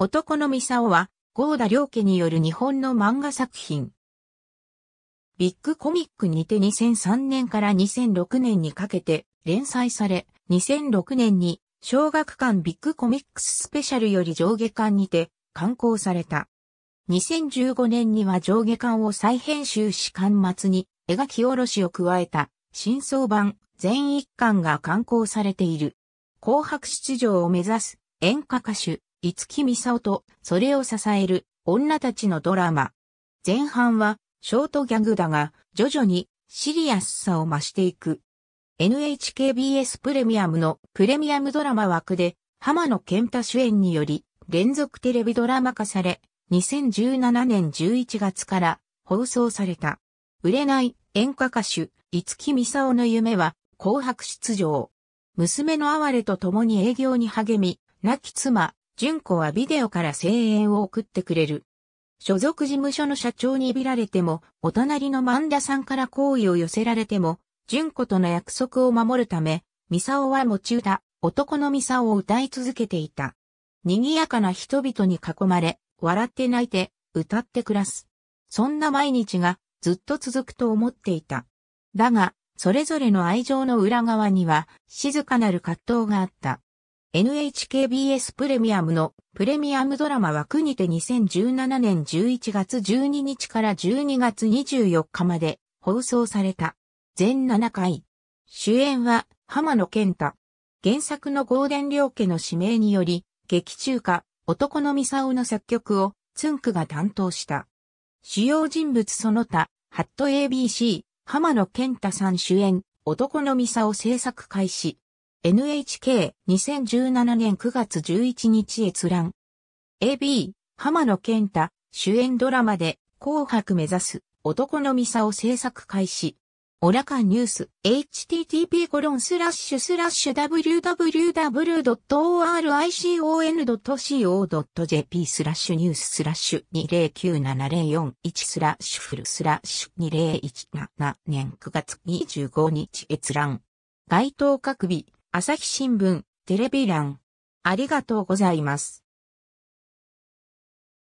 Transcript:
男のミサオは、ゴーダ両家による日本の漫画作品。ビッグコミックにて2003年から2006年にかけて連載され、2006年に小学館ビッグコミックススペシャルより上下館にて刊行された。2015年には上下館を再編集し巻末に描き下ろしを加えた新装版全一巻が刊行されている。紅白出場を目指す演歌歌手五木美沙とそれを支える女たちのドラマ。前半はショートギャグだが徐々にシリアスさを増していく。NHKBS プレミアムのプレミアムドラマ枠で浜野健太主演により連続テレビドラマ化され2017年11月から放送された。売れない演歌歌手五木美沙の夢は紅白出場。娘の哀れと共に営業に励み、亡き妻、純子はビデオから声援を送ってくれる。所属事務所の社長にいびられても、お隣のマンダさんから好意を寄せられても、純子との約束を守るため、ミサオは持ち歌、男のミサオを歌い続けていた。賑やかな人々に囲まれ、笑って泣いて、歌って暮らす。そんな毎日がずっと続くと思っていた。だが、それぞれの愛情の裏側には静かなる葛藤があった。NHKBS プレミアムのプレミアムドラマ枠にて2017年11月12日から12月24日まで放送された。全7回。主演は浜野健太。原作のゴーデン良家の指名により、劇中歌、男のミサオの作曲を、つんくが担当した。主要人物その他、ハット ABC、浜野健太さん主演、男のミサオ制作開始。NHK2017 年9月11日閲覧。AB、浜野健太、主演ドラマで紅白目指す男のミサを制作開始。オラカンニュース、http コロンスラッシュスラッシュ www.oricon.co.jp スラッシュニューススラッシュ209704 1スラッシュフルスラッシュ2017年9月25日閲覧。該当各日、朝日新聞、テレビ欄。ありがとうございます。